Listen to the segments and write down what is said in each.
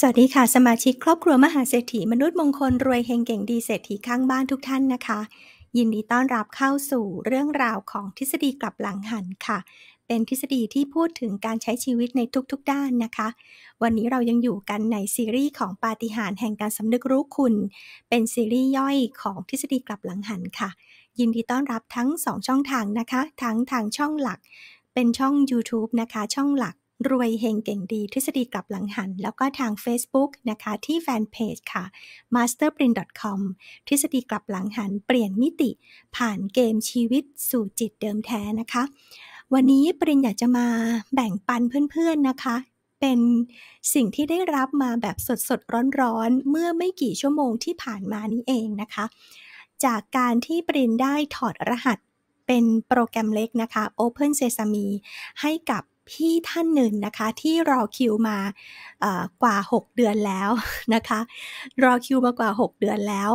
สวัสดีค่ะ สมาชิกครอบครัวมหาเศรษฐีมนุษย์มงคล รวยเฮงเก่งดีเศรษฐีข้างบ้านทุกท่านนะคะ ยินดีต้อนรับเข้าสู่เรื่องราวของทฤษฎีกลับหลังหันค่ะ เป็นทฤษฎีที่พูดถึงการใช้ชีวิตในทุกๆด้านนะคะ วันนี้เรายังอยู่กันในซีรีส์ของปาฏิหาริย์แห่งการสำนึกรู้คุณเป็นซีรีส์ย่อยของทฤษฎีกลับหลังหันค่ะยินดีต้อนรับทั้ง2ช่องทางนะคะ ทั้งทางช่องหลัก เป็นช่อง YouTube นะคะ ช่องหลักรวยเฮงเก่งดี ทฤษฎีกลับหลังหัน แล้วก็ทาง Facebook นะคะ ที่แฟนเพจค่ะ masterprint.com ทฤษฎีกลับหลังหัน เปลี่ยนมิติผ่านเกมชีวิตสู่จิตเดิมแท้นะคะ วันนี้ปรินอยากจะมาแบ่งปันเพื่อนๆนะคะ เป็นสิ่งที่ได้รับมาแบบสดๆร้อนๆ เมื่อไม่กี่ชั่วโมงที่ผ่านมานี้เองนะคะ จากการที่ปรินได้ถอดรหัสเป็นโปรแกรมเล็กนะคะ Open Sesame ให้กับพี่ท่านหนึ่งนะคะที่รอคิวมากว่า 6 เดือนแล้วนะคะ รอคิวมากว่า 6 เดือนแล้ว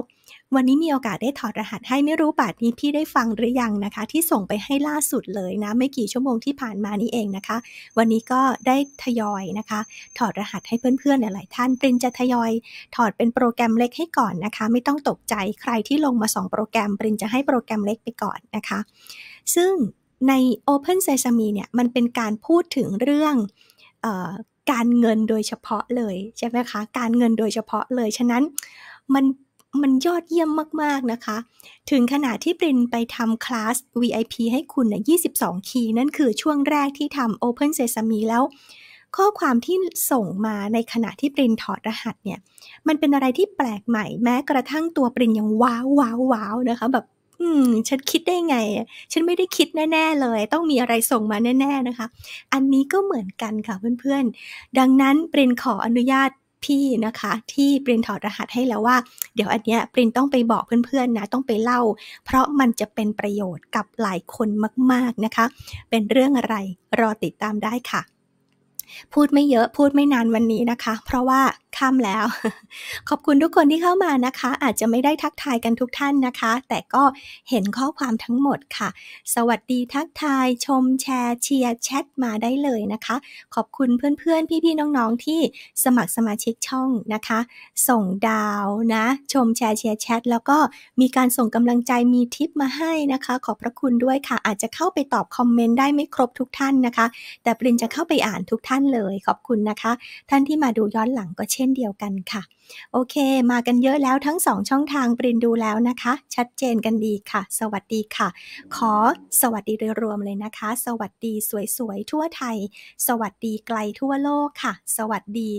วันนี้มีโอกาสได้ถอดรหัสให้ไม่รู้ป่านนี้พี่ได้ฟังหรือยังนะคะ ที่ส่งไปให้ล่าสุดเลยนะไม่กี่ชั่วโมงที่ผ่านมานี้เองนะคะ วันนี้ก็ได้ทยอยนะคะ ถอดรหัสให้เพื่อนๆหลายท่านปรินจะทยอย ถอดเป็นโปรแกรมเล็กให้ก่อนนะคะ ไม่ต้องตกใจใครที่ลงมา 2 โปรแกรม ปรินจะให้โปรแกรมเล็กไปก่อนนะคะ ซึ่งใน Open Sesame เนี่ยมันเป็นการพูดถึงเรื่องออการเงินโดยเฉพาะเลย ใช่ไหมคะ การเงินโดยเฉพาะเลย ฉะนั้นมันมันยอดเยี่ยมมาก ๆ นะคะ ถึงขนาดที่ปรินไปทำคลาส VIP ให้คุณนะ22 คีย์นั่นคือช่วงแรกที่ทำ Open Sesame แล้ว ข้อความที่ส่งมาในขณะที่ปรินถอดรหัสเนี่ย มันเป็นอะไรที่แปลกใหม่แม้กระทั่งตัวปรินยังว้าวว้าวว้าวนะคะแบบอืมฉันคิดได้ไง ฉันไม่ได้คิดแน่ ๆเลย ต้องมีอะไรส่งมาแน่ ๆนะคะ อันนี้ก็เหมือนกันค่ะเพื่อนๆ ดังนั้นเปรนขออนุญาตพี่นะคะ ที่เปรนถอดรหัสให้แล้วว่า เดี๋ยวอันเนี้ยเปรนต้องไปบอกเพื่อนๆนะต้องไปเล่า เพราะมันจะเป็นประโยชน์กับหลายคนมาก ๆนะคะ เป็นเรื่องอะไรรอติดตามได้ค่ะพูดไม่เยอะ พูดไม่นานวันนี้นะคะ เพราะว่าค่ำแล้ว ขอบคุณทุกคนที่เข้ามานะคะ อาจจะไม่ได้ทักทายกันทุกท่านนะคะ แต่ก็เห็นข้อความทั้งหมดค่ะ สวัสดีทักทาย ชมแชร์เชียร์แชทมาได้เลยนะคะ ขอบคุณเพื่อนๆ พี่ๆน้องๆที่สมัครสมาชิกช่องนะคะ ส่งดาวนะ ชมแชร์เชียร์แชทแล้วก็มีการส่งกำลังใจ มีทิปมาให้นะคะ ขอบพระคุณด้วยค่ะ อาจจะเข้าไปตอบคอมเมนต์ได้ไม่ครบทุกท่านนะคะ แต่ปรินจะเข้าไปอ่านทุกท่านานเลยขอบคุณนะคะ ท่านที่มาดูย้อนหลังก็เช่นเดียวกันค่ะ โอเค มากันเยอะแล้วทั้งสองช่องทางปรินดูแล้วนะคะ ชัดเจนกันดีค่ะ สวัสดีค่ะ ขอ สวัสดีโดยรวมเลยนะคะ สวัสดีสวยๆทั่วไทย สวัสดีไกลทั่วโลกค่ะ สวัสดี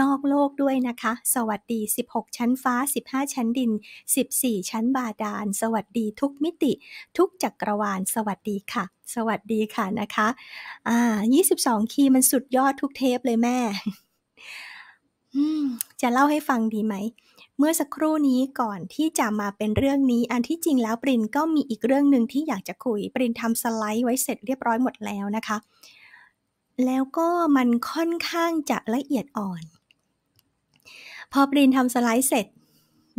นอกโลกด้วยนะคะ สวัสดี 16 ชั้นฟ้า 15 ชั้นดิน 14 ชั้นบาดาลสวัสดีทุกมิติทุกจักรวาล สวัสดีค่ะสวัสดีค่ะนะคะ อ่า 22 คีย์มันสุดยอดทุกเทปเลยแม่ จะเล่าให้ฟังดีไหม เมื่อสักครู่นี้ก่อนที่จะมาเป็นเรื่องนี้ อันที่จริงแล้วปรินก็มีอีกเรื่องหนึ่งที่อยากจะคุย ปรินทำสไลด์ไว้เสร็จเรียบร้อยหมดแล้วนะคะ แล้วก็มันค่อนข้างจะละเอียดอ่อน พอปรินทำสไลด์เสร็จ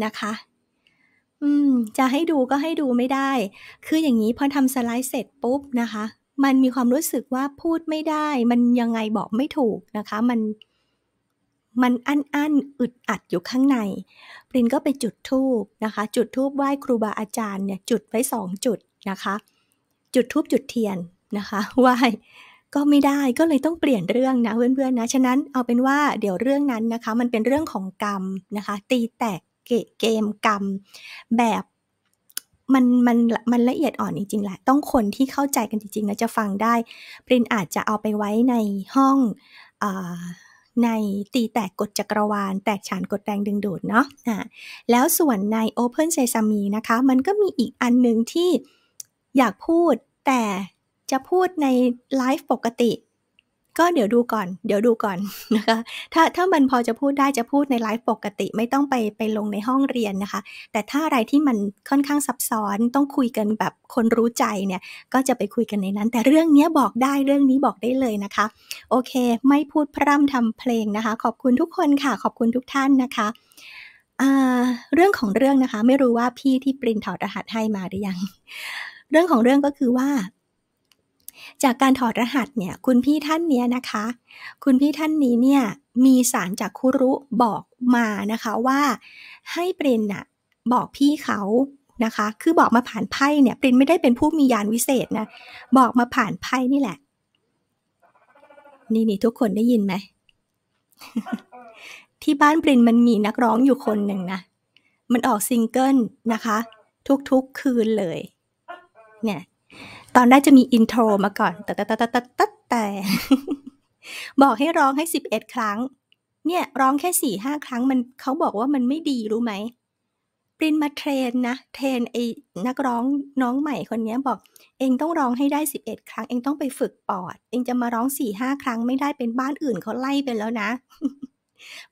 นะคะอืมจะให้ดูก็ให้ดูไม่ได้ คืออย่างนี้พอทำสไลด์เสร็จปุ๊บนะคะ มันมีความรู้สึกว่าพูดไม่ได้ มันยังไงบอกไม่ถูกนะคะ มัน มันอั้นอั้นอึดอัดอยู่ข้างใน ปรินก็ไปจุดทูบนะคะ จุดทูบไหว้ครูบาอาจารย์เนี่ยจุดไว้สองจุดนะคะ จุดทูบจุดเทียนนะคะ ไหว้ก็ไม่ได้ ก็เลยต้องเปลี่ยนเรื่องนะเพื่อนๆนะ ฉะนั้นเอาเป็นว่าเดี๋ยวเรื่องนั้นนะคะ มันเป็นเรื่องของกรรมนะคะ ตีแตกเกมกรรมแบบมันมันมันละเอียดอ่อนจริง ๆ แหละ ต้องคนที่เข้าใจกันจริงๆแล้วจะฟังได้ ปรินอาจจะเอาไปไว้ในห้องอในตีแตกกฎจักรวาลแตกฉานกดแรงดึงดูดเนาะะแล้วส่วนใน Open Sesame นะคะ มันก็มีอีกอันหนึ่งที่อยากพูดแต่จะพูดในไลฟ์ปกติก็เดี๋ยวดูก่อน เดี๋ยวดูก่อนนะคะ ถ้าถ้ามันพอจะพูดได้จะพูดในไลฟ์ปกติไม่ต้องไปไปลงในห้องเรียนนะคะ แต่ถ้าอะไรที่มันค่อนข้างซับซ้อน ต้องคุยกันแบบคนรู้ใจเนี่ย ก็จะไปคุยกันในนั้น แต่เรื่องนี้บอกได้เรื่องนี้บอกได้เลยนะคะ โอเค ไม่พูดพร่ำทำเพลงนะคะ ขอบคุณทุกคนค่ะ ขอบคุณทุกท่านนะคะ เรื่องของเรื่องนะคะ ไม่รู้ว่าพี่ที่ปรินถอดรหัสให้มาหรือยัง เรื่องของเรื่องก็คือว่าจากการถอดรหัสเนี่ย คุณพี่ท่านเนี้ยนะคะ คุณพี่ท่านนี้เนี่ยมีสารจากคุรุบอกมานะคะว่าให้เปรนน่ะ บอกพี่เขานะคะ คือบอกมาผ่านไพ่เนี่ยเปรนไม่ได้เป็นผู้มียานวิเศษนะบอกมาผ่านไพ่นี่แหละ นี่นี่ทุกคนได้ยินไหม ที่บ้านปรินมันมีนักร้องอยู่คนหนึ่งนะมันออกซิงเกิลนะคะ ทุกๆ คืนเลย เนี่ยตอนแรกจะมีอินโทรมาก่อนแต่แต่แต่แต่แต่แต่ บอกให้ร้องให้สิบเอ็ดครั้ง เนี่ย ร้องแค่สี่ห้าครั้งมันเขาบอกว่ามันไม่ดีรู้ไหมปรินมาเทรนนะเทรนไอ้นักร้องน้องใหม่คนนี้บอกเองต้องร้องให้ได้สิบเอ็ดครั้งเองต้องไปฝึกปอด เองจะมาร้องสี่ห้าครั้งไม่ได้เป็นบ้านอื่นเขาไล่ไปแล้วนะ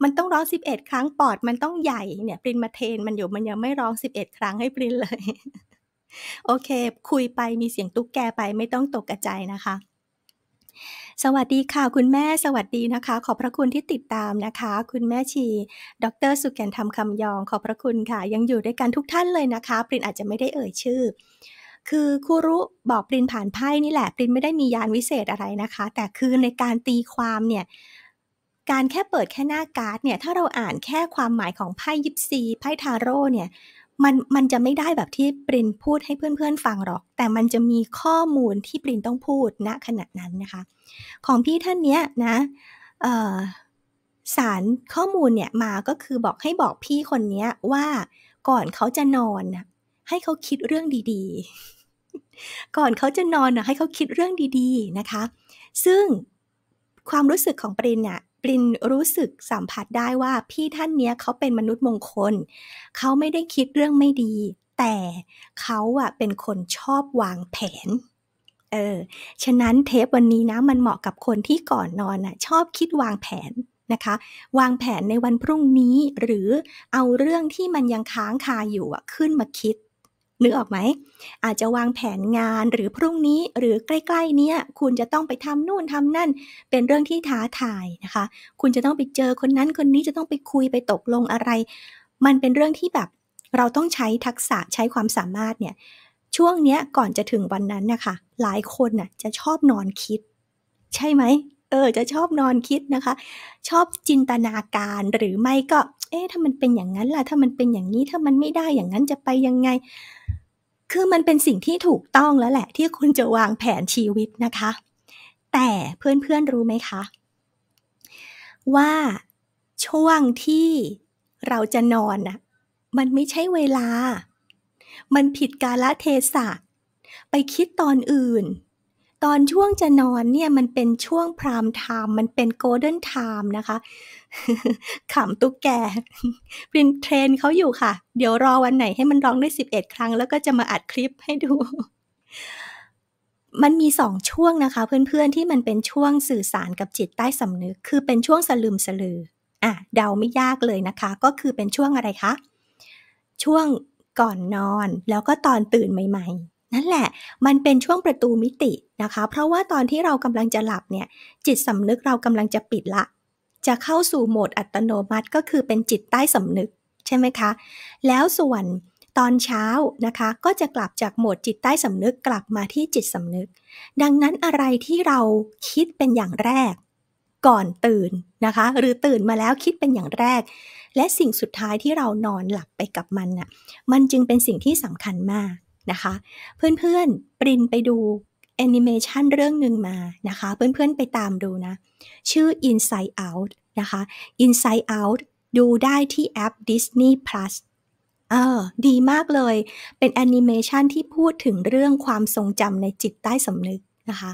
มันต้องร้องสิบเอ็ดครั้ง ปอด มันต้องใหญ่เนี่ยปรินมาเทรนมันอยู่มันยังไม่ร้องสิบเอ็ดครั้งให้ปรินเลยโอเค คุยไปมีเสียงตุ๊กแกไปไม่ต้องตกกระใจนะคะ สวัสดีค่ะคุณแม่สวัสดีนะคะขอบพระคุณที่ติดตามนะคะ คุณแม่ชีดรสุแกนทำคำยอง ขอบพระคุณค่ะ ยังอยู่ด้วยกันทุกท่านเลยนะคะ ปรินอาจจะไม่ได้เอ่ยชื่อ คือครูรุบอกปรินผ่านไพ่นี่แหละ ปรินไม่ได้มียานวิเศษอะไรนะคะ แต่คือในการตีความเนี่ยการแค่เปิดแค่หน้าการ์ดเนี่ยถ้าเราอ่านแค่ความหมายของไพ่ยิปซีไพ่ทาโร่เนี่ยมันมันจะไม่ได้แบบที่ปรินพูดให้เพื่อน ๆ ฟังหรอก แต่มันจะมีข้อมูลที่ปรินต้องพูดณนขณะนั้นนะคะ ของพี่ท่านเนี้ยนะสารข้อมูลเนี่ยมาก็คือบอกให้บอกพี่คนนี้ว่าก่อนเขาจะนอนให้เขาคิดเรื่องดีๆ ก่อนเขาจะนอนให้เขาคิดเรื่องดีๆนะคะ ซึ่งความรู้สึกของปรินเนี่ยปรินรู้สึกสัมผัสได้ว่าพี่ท่านเนี้ยเขาเป็นมนุษย์มงคล เขาไม่ได้คิดเรื่องไม่ดี แต่เขาอะเป็นคนชอบวางแผนเออฉะนั้นเทปวันนี้นะมันเหมาะกับคนที่ก่อนนอนอ่ะชอบคิดวางแผนนะคะ วางแผนในวันพรุ่งนี้ หรือเอาเรื่องที่มันยังค้างคาอยู่อ่ะขึ้นมาคิดนึกออกไหมอาจจะวางแผนงานหรือพรุ่งนี้หรือใกล้ ๆเนี้ยคุณจะต้องไปทำนู่นทำนั่นเป็นเรื่องที่ท้าทายนะคะ คุณจะต้องไปเจอคนนั้นคนนี้จะต้องไปคุยไปตกลงอะไร มันเป็นเรื่องที่แบบเราต้องใช้ทักษะใช้ความสามารถเนี่ยช่วงเนี้ยก่อนจะถึงวันนั้นนะคะ หลายคนน่ะ จะชอบนอนคิด ใช่ไหมเออจะชอบนอนคิดนะคะ ชอบจินตนาการหรือไม่ก็เอ๊ะถ้ามันเป็นอย่างนั้นล่ะถ้ามันเป็นอย่างนี้ถ้ามันไม่ได้อย่างนั้นจะไปยังไง คือมันเป็นสิ่งที่ถูกต้องแล้วแหละ ที่คุณจะวางแผนชีวิตนะคะ แต่เพื่อนๆรู้ไหมคะ ว่าช่วงที่เราจะนอนน่ะมันไม่ใช่เวลา มันผิดกาลเทศะไปคิดตอนอื่นตอนช่วงจะนอนเนี่ยมันเป็นช่วงพรามไทม์มันเป็นโกลเด้นไทม์นะคะขำตุ๊กแกปรินเทรนเขาอยู่ค่ะ เดี๋ยวรอวันไหนให้มันร้องได้11 ครั้งแล้วก็จะมาอัดคลิปให้ดู มันมีสองช่วงนะคะ เพื่อนๆที่มันเป็นช่วงสื่อสารกับจิตใต้สำนึกคือเป็นช่วงสลืมสลืออ่ะเดาไม่ยากเลยนะคะ ก็คือเป็นช่วงอะไรคะช่วงก่อนนอนแล้วก็ตอนตื่นใหม่ ๆนั่นแหละมันเป็นช่วงประตูมิตินะคะ เพราะว่าตอนที่เรากำลังจะหลับเนี่ย จิตสำนึกเรากำลังจะปิดละ จะเข้าสู่โหมดอัตโนมัติก็คือเป็นจิตใต้สำนึกใช่ไหมคะ แล้วส่วนตอนเช้านะคะ ก็จะกลับจากโหมดจิตใต้สำนึกกลับมาที่จิตสำนึก ดังนั้นอะไรที่เราคิดเป็นอย่างแรกก่อนตื่นนะคะ หรือตื่นมาแล้วคิดเป็นอย่างแรก และสิ่งสุดท้ายที่เรานอนหลับไปกับมันน่ะ มันจึงเป็นสิ่งที่สำคัญมากนะคะเพื่อนๆ ปรินไปดูแอนิเมชันเรื่องหนึ่งมานะคะเพื่อนๆไปตามดูนะ ชื่อ Inside Out นะคะ Inside Out ดูได้ที่แอป Disney Plus เออดีมากเลยเป็นแอนิเมชันที่พูดถึงเรื่องความทรงจำในจิตใต้สำนึกนะคะ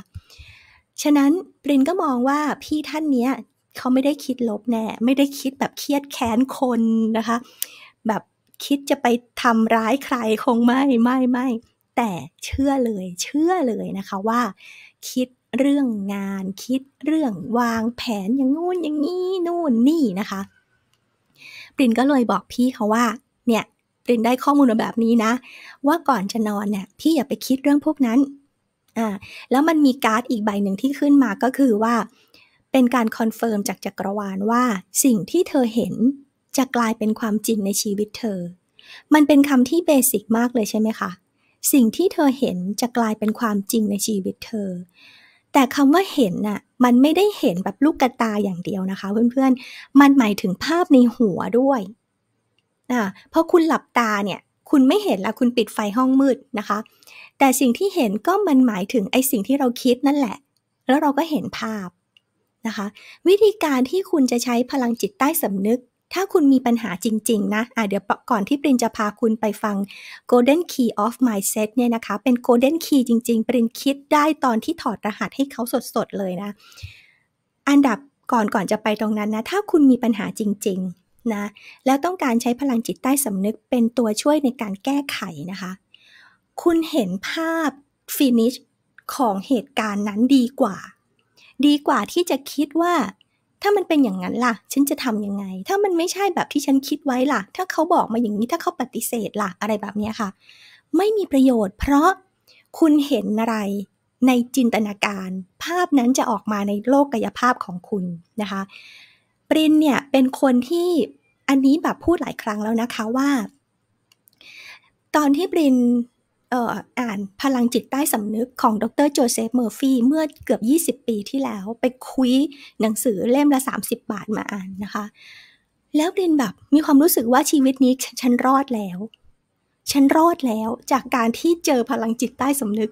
ฉะนั้นปรินก็มองว่าพี่ท่านเนี้ยเขาไม่ได้คิดลบแน่ ไม่ได้คิดแบบเครียดแค้นคนนะคะคิดจะไปทำร้ายใครคงไม่ไม่ไม่แต่เชื่อเลยเชื่อเลยนะคะว่า คิดเรื่องงาน คิดเรื่องวางแผนอย่างงู้นอย่างนี้นู่นนี่นะคะปรินก็เลยบอกพี่เขาว่าเนี่ยปรินได้ข้อมูลมาแบบนี้นะ ว่าก่อนจะนอนเนี่ยพี่อย่าไปคิดเรื่องพวกนั้นอ่าแล้วมันมีการ์ดอีกใบหนึ่งที่ขึ้นมาก็คือว่า เป็นการคอนเฟิร์มจากจักรวาลว่าสิ่งที่เธอเห็นจะกลายเป็นความจริงในชีวิตเธอ มันเป็นคำที่เบสิกมากเลยใช่ไหมคะ สิ่งที่เธอเห็นจะกลายเป็นความจริงในชีวิตเธอ แต่คำว่าเห็นน่ะ มันไม่ได้เห็นแบบลูกกระตาอย่างเดียวนะคะเพื่อนๆมันหมายถึงภาพในหัวด้วยนะเพราะคุณหลับตาเนี่ย คุณไม่เห็นละคุณปิดไฟห้องมืดนะคะ แต่สิ่งที่เห็นก็มันหมายถึงไอ้สิ่งที่เราคิดนั่นแหละ แล้วเราก็เห็นภาพนะคะ วิธีการที่คุณจะใช้พลังจิตใต้สำนึกถ้าคุณมีปัญหาจริง ๆ นะะเดี๋ยวก่อนที่ปรินจะพาคุณไปฟัง Golden Key of Mindset เนี่ยนะคะ เป็น Golden Key จริง ๆ ปรินคิดได้ตอนที่ถอดรหัสให้เขาสด ๆ เลยนะ อันดับก่อนก่อนจะไปตรงนั้นนะ ถ้าคุณมีปัญหาจริงๆนะ แล้วต้องการใช้พลังจิตใต้สำนึกเป็นตัวช่วยในการแก้ไขนะคะ คุณเห็นภาพฟินิชของเหตุการณ์นั้นดีกว่า ดีกว่าที่จะคิดว่าถ้ามันเป็นอย่างนั้นล่ะ ฉันจะทํำยังไง ถ้ามันไม่ใช่แบบที่ฉันคิดไว้ล่ะ ถ้าเขาบอกมาอย่างนี้ ถ้าเขาปฏิเสธล่ะ อะไรแบบนี้ค่ะ ไม่มีประโยชน์ เพราะคุณเห็นอะไรในจินตนาการ ภาพนั้นจะออกมาในโลกกายภาพของคุณนะคะปรินเนี่ย เป็นคนที่ อันนี้แบบพูดหลายครั้งแล้วนะคะว่า ตอนที่ปรินอ่านพลังจิตใต้สำนึกของดรโจเซฟเมอร์ฟีเมื่อเกือบ 20 ปีที่แล้ว ไปคุยหนังสือเล่มละ 30 บาทมาอ่านนะคะ แล้วดินแบบมีความรู้สึกว่าชีวิตนี้ฉันรอดแล้ว ฉันรอดแล้วจากการที่เจอพลังจิตใต้สำนึก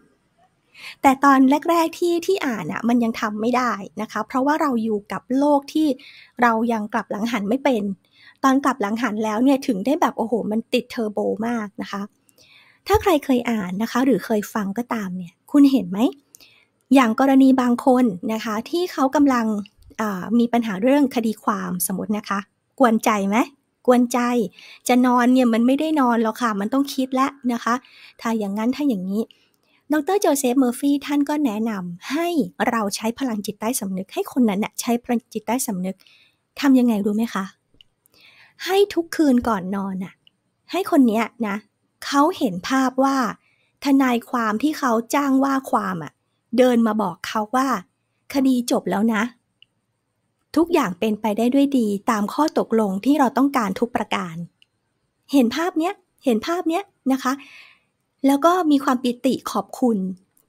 แต่ตอนแรกๆที่ที่อ่านอะ่ะมันยังทำไม่ได้นะคะ เพราะว่าเราอยู่กับโลกที่เรายังกลับหลังหันไม่เป็น ตอนกลับหลังหันแล้วเนี่ยถึงได้แบบโอ้โห มันติดเทอร์โบมากนะคะถ้าใครเคยอ่านนะคะ หรือเคยฟังก็ตามเนี่ย คุณเห็นไหม อย่างกรณีบางคนนะคะ ที่เขากำลังมีปัญหาเรื่องคดีความสมมตินะคะ กวนใจไหมกวนใจ จะนอนเนี่ยมันไม่ได้นอนหรอกค่ะ มันต้องคิดแล้วนะคะ ถ้าอย่างนั้นถ้าอย่างนี้ดรโจเซฟเมอร์ฟี่ท่านก็แนะนำให้เราใช้พลังจิตใต้สำนึกให้คนนั้นนยใช้พลังจิตใต้สำนึกทำยังไงรู้ไหมคะ ให้ทุกคืนก่อนนอนน่ะ ให้คนเนี้ยนะเขาเห็นภาพว่า ทนายความที่เขาจ้างว่าความอะเดินมาบอกเขาว่า คดีจบแล้วนะ ทุกอย่างเป็นไปได้ด้วยดีตามข้อตกลงที่เราต้องการทุกประการ เห็นภาพเนี้ยเห็นภาพเนี้ยนะคะ แล้วก็มีความปิติขอบคุณ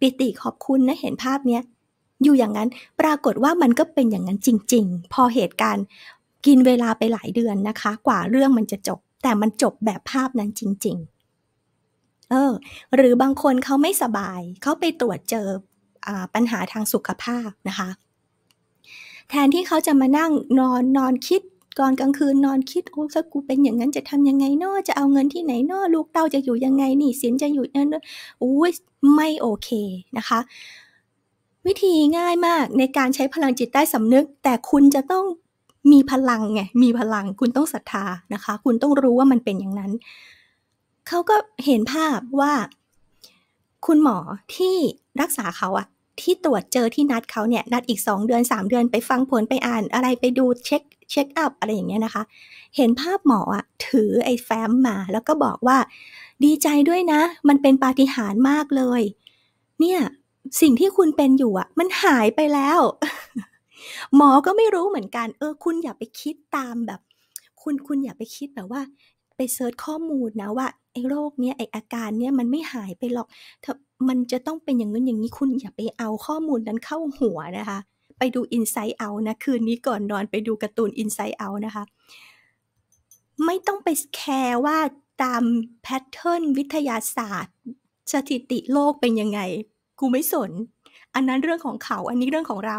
ปิติขอบคุณนะเห็นภาพเนี้ยอยู่อย่างนั้นปรากฏว่ามันก็เป็นอย่างนั้นจริง ๆ พอเหตุการณ์กินเวลาไปหลายเดือนนะคะ กว่าเรื่องมันจะจบ แต่มันจบแบบภาพนั้นจริง ๆเออหรือบางคนเขาไม่สบาย เขาไปตรวจเจออปัญหาทางสุขภาพนะคะ แทนที่เขาจะมานั่งนอนนอนคิดก่อนกลางคืนนอนคิดโอ้ถ้ากูเป็นอย่างนั้นจะทำยังไงเนาะจะเอาเงินที่ไหนเนาะลูกเต้าจะอยู่ยังไงนี่สินจะอยู่นั่นอู้ไม่โอเคนะคะ วิธีง่ายมากในการใช้พลังจิตใต้สำนึก แต่คุณจะต้องมีพลังไงมีพลังคุณต้องศรัทธานะคะ คุณต้องรู้ว่ามันเป็นอย่างนั้นเขาก็เห็นภาพว่าคุณหมอที่รักษาเขาอะที่ตรวจเจอที่นัดเขาเนี่ย นัดอีก 2 เดือน3เดือนไปฟังผลไปอ่าน อะไรไปดูเช็คเช็คอัพอะไรอย่างเงี้ยนะคะ เห็นภาพหมออะถือไอ้แฟ้มมา แล้วก็บอกว่า ดีใจด้วยนะ มันเป็นปาฏิหาริย์มากเลย เนี่ยสิ่งที่คุณเป็นอยู่อะมันหายไปแล้ว หมอก็ไม่รู้เหมือนกัน เออคุณอย่าไปคิดตามแบบ คุณคุณอย่าไปคิดแบบว่าไปเซิร์ชข้อมูลนะว่าไอ้โรคเนี้ยไอ้อาการเนี้ยมันไม่หายไปหรอก มันจะต้องเป็นอย่างนั้นอย่างนี้คุณอย่าไปเอาข้อมูลนั้นเข้าหัวนะคะ ไปดู Inside Out นะคืนนี้ก่อนนอนไปดูการ์ตูน Inside Out นะคะ ไม่ต้องไปแคร์ว่าตามแพทเทิร์นวิทยาศาสตร์ สถิติโลกเป็นยังไง กูไม่สน อันนั้นเรื่องของเขา อันนี้เรื่องของเรา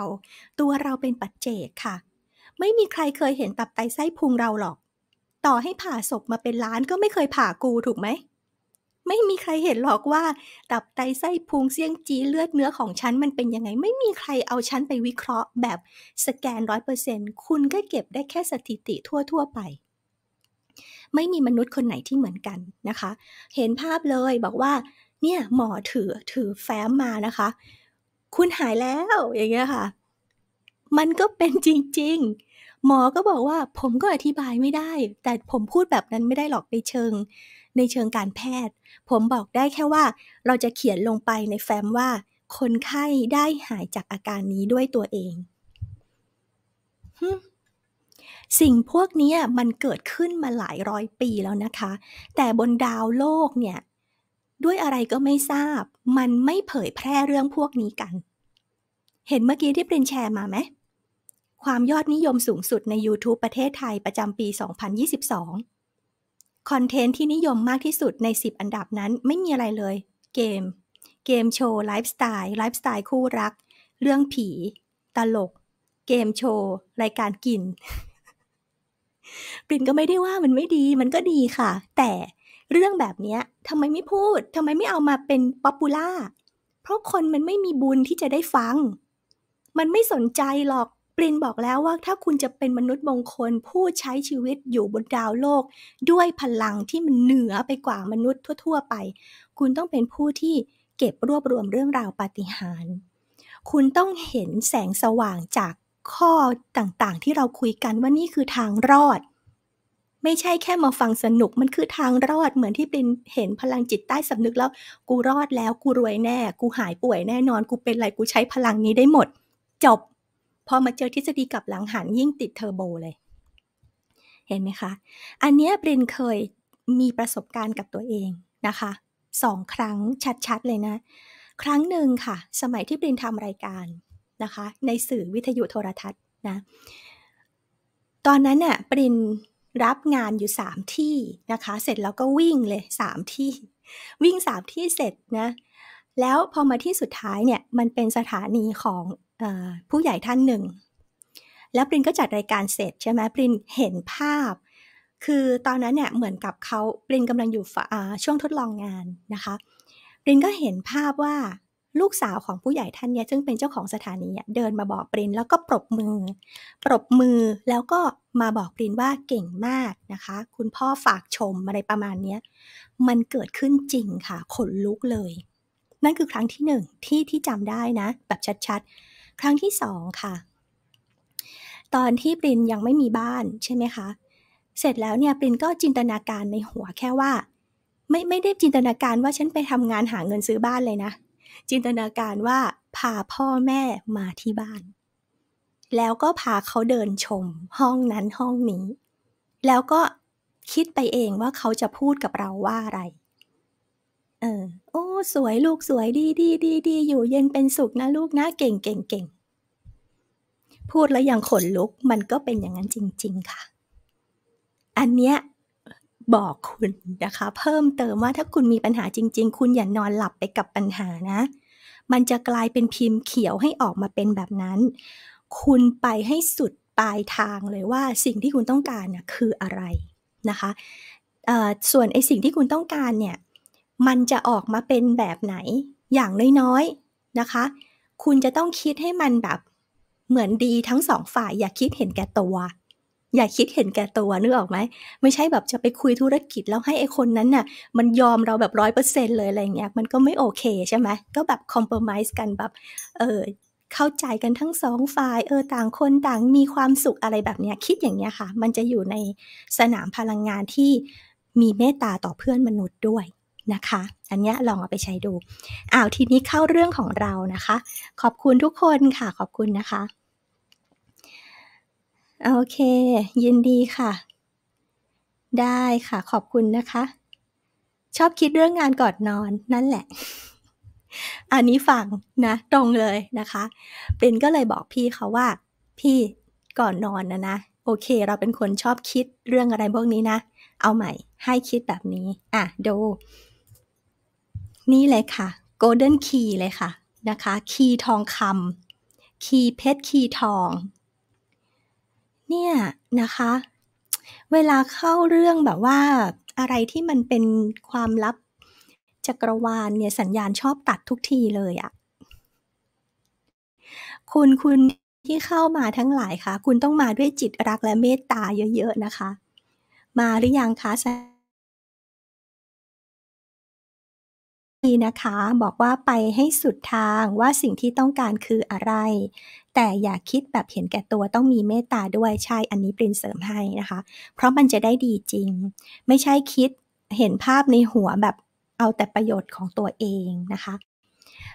ตัวเราเป็นปัจเจกค่ะ ไม่มีใครเคยเห็นตับไตไส้พุงเราหรอกต่อให้ผ่าศพมาเป็นล้านก็ไม่เคยผ่ากูถูกไหม ไม่มีใครเห็นหรอกว่า ตับไตไส้พุงเสี่ยงจีเลือดเนื้อของฉันมันเป็นยังไง ไม่มีใครเอาฉันไปวิเคราะห์แบบสแกนร้อยเปอร์เซ็นคุณก็เก็บได้แค่สถิติทั่วๆไป ไม่มีมนุษย์คนไหนที่เหมือนกันนะคะ เห็นภาพเลยบอกว่า เนี่ย หมอถือถือแฟ้มมานะคะ คุณหายแล้วอย่างเงี้ยค่ะ มันก็เป็นจริงหมอ ก็บอกว่าผมก็อธิบายไม่ได้ แต่ผมพูดแบบนั้นไม่ได้หรอกในเชิง ในเชิงการแพทย์ ผมบอกได้แค่ว่า เราจะเขียนลงไปในแฟ้มว่า คนไข้ได้หายจากอาการนี้ด้วยตัวเอง สิ่งพวกนี้มันเกิดขึ้นมาหลายร้อยปีแล้วนะคะ แต่บนดาวโลกเนี่ย ด้วยอะไรก็ไม่ทราบ มันไม่เผยแพร่เรื่องพวกนี้กัน เห็นเมื่อกี้ที่เปรนแชร์มาไหมความยอดนิยมสูงสุดใน YouTube ประเทศไทยประจำปี 2022 คอนเทนต์ที่นิยมมากที่สุดใน 10 อันดับนั้นไม่มีอะไรเลย เกม เกมโชว์ ไลฟ์สไตล์ ไลฟ์สไตล์คู่รัก เรื่องผี ตลก เกมโชว์ รายการกินปรินก็ไม่ได้ว่ามันไม่ดี มันก็ดีค่ะ แต่เรื่องแบบนี้ทำไมไม่พูด ทำไมไม่เอามาเป็นป๊อปปูล่า เพราะคนมันไม่มีบุญที่จะได้ฟัง มันไม่สนใจหรอกปรินบอกแล้วว่าถ้าคุณจะเป็นมนุษย์มงคลผู้ใช้ชีวิตอยู่บนดาวโลก ด้วยพลังที่มันเหนือไปกว่ามนุษย์ ทั่ว ๆ ไป คุณต้องเป็นผู้ที่เก็บรวบรวมเรื่องราวปาฏิหาริย์คุณต้องเห็นแสงสว่างจากข้อต่างๆ ที่เราคุยกันว่านี่คือทางรอด ไม่ใช่แค่มาฟังสนุกมันคือทางรอดเหมือนที่เป็นเห็นพลังจิตใต้สำนึกแล้ว กูรอดแล้วกูรวยแน่กูหายป่วยแน่นอน กูเป็นอะไรกูใช้พลังนี้ได้หมด จบพอมาเจอทฤษฎีกับหลังหันยิ่งติดเทอร์โบเลย เห็นไหมคะ อันนี้ปรินเคยมีประสบการณ์กับตัวเองนะคะสองครั้งชัดๆเลยนะ ครั้งหนึ่งค่ะ สมัยที่ปรินทำรายการ นะคะ ในสื่อวิทยุโทรทัศน์นะ ตอนนั้นเนี่เปรินรับงานอยู่ 3 ที่นะคะ เสร็จแล้วก็วิ่งเลย 3 ที่ วิ่ง 3 ที่เสร็จนะ แล้วพอมาที่สุดท้ายเนี่ยมันเป็นสถานีของผู้ใหญ่ท่านหนึ่ง แล้วปรินก็จัดรายการเสร็จใช่ไหมปรินเห็นภาพ คือตอนนั้นเนี่ยเหมือนกับเขาปรินกำลังอยู่ช่วงทดลองงานนะคะ ปรินก็เห็นภาพว่าลูกสาวของผู้ใหญ่ท่านเนี่ยซึ่งเป็นเจ้าของสถานีเดินมาบอกปรินแล้วก็ปรบมือ ปรบมือแล้วก็มาบอกปรินว่าเก่งมากนะคะ คุณพ่อฝากชมอะไรประมาณนี้ มันเกิดขึ้นจริงค่ะขนลุกเลย นั่นคือครั้งที่หนึ่งที่ที่จำได้นะแบบชัดๆครั้งที่สองค่ะ ตอนที่ปรินยังไม่มีบ้านใช่ไหมคะ เสร็จแล้วเนี่ยปรินก็จินตนาการในหัวแค่ว่า ไม่ไม่ได้จินตนาการว่าฉันไปทำงานหาเงินซื้อบ้านเลยนะ จินตนาการว่าพาพ่อแม่มาที่บ้าน แล้วก็พาเขาเดินชม ห้องนั้นห้องนี้ แล้วก็คิดไปเองว่าเขาจะพูดกับเราว่าอะไรเออโอ้สวยลูกสวยดีดีดีดีอยู่ เย็นเป็นสุขนะลูกนะเก่งเก่งเก่งพูดแล้วยังขนลุกมันก็เป็นอย่างนั้นจริงๆค่ะ อันเนี้ยบอกคุณนะคะ เพิ่มเติมว่าถ้าคุณมีปัญหาจริง ๆ คุณอย่านอนหลับไปกับปัญหานะ มันจะกลายเป็นพิมพ์เขียวให้ออกมาเป็นแบบนั้น คุณไปให้สุดปลายทางเลยว่าสิ่งที่คุณต้องการนะคืออะไรนะคะส่วนไอสิ่งที่คุณต้องการเนี่ยมันจะออกมาเป็นแบบไหน อย่างน้อย ๆ นะคะ คุณจะต้องคิดให้มันแบบเหมือนดีทั้งสองฝ่าย อย่าคิดเห็นแก่ตัว อย่าคิดเห็นแก่ตัวนึกออกไหม ไม่ใช่แบบจะไปคุยธุรกิจแล้วให้ไอคนนั้นน่ะมันยอมเราแบบร้อยเปอร์เซ็นเลยอะไรเงี้ย มันก็ไม่โอเคใช่ไหม ก็แบบคอมเพลมไพร์กันแบบ เออ เข้าใจกันทั้งสองฝ่าย เออ ต่างคนต่าง มีความสุขอะไรแบบเนี้ย คิดอย่างเนี้ยค่ะ มันจะอยู่ในสนามพลังงานที่มีเมตตาต่อเพื่อนมนุษย์ด้วยนะคะ อันนี้ลองเอาไปใช้ดู อ้าว ทีนี้เข้าเรื่องของเรานะคะ ขอบคุณทุกคนค่ะ ขอบคุณนะคะ โอเค ยินดีค่ะ ได้ค่ะขอบคุณนะคะ ชอบคิดเรื่องงานก่อนนอน นั่นแหละ อันนี้ฟังนะ ตรงเลยนะคะ เป็นก็เลยบอกพี่เขาว่า พี่ก่อนนอนนะนะ โอเค เราเป็นคนชอบคิดเรื่องอะไรพวกนี้นะ เอาใหม่ ให้คิดแบบนี้อ่ะดูนี่เลยค่ะ โกลเด้นคีย์เลยค่ะ นะคะ คีย์ทองคำ คีย์เพชร คีย์ทอง เนี่ยนะคะ เวลาเข้าเรื่องแบบว่าอะไรที่มันเป็นความลับ จักรวาลเนี่ย สัญญาณชอบตัดทุกทีเลยอะคุณคุณที่เข้ามาทั้งหลายคะ่ะ คุณต้องมาด้วยจิตรักและเมตตาเยอะๆนะคะ มาหรือยังคะีนะคะบอกว่าไปให้สุดทางว่าสิ่งที่ต้องการคืออะไร แต่อย่าคิดแบบเห็นแก่ตัวต้องมีเมตตาด้วยใช่อันนี้ปรินเสริมให้นะคะ เพราะมันจะได้ดีจริง ไม่ใช่คิดเห็นภาพในหัวแบบเอาแต่ประโยชน์ของตัวเองนะคะ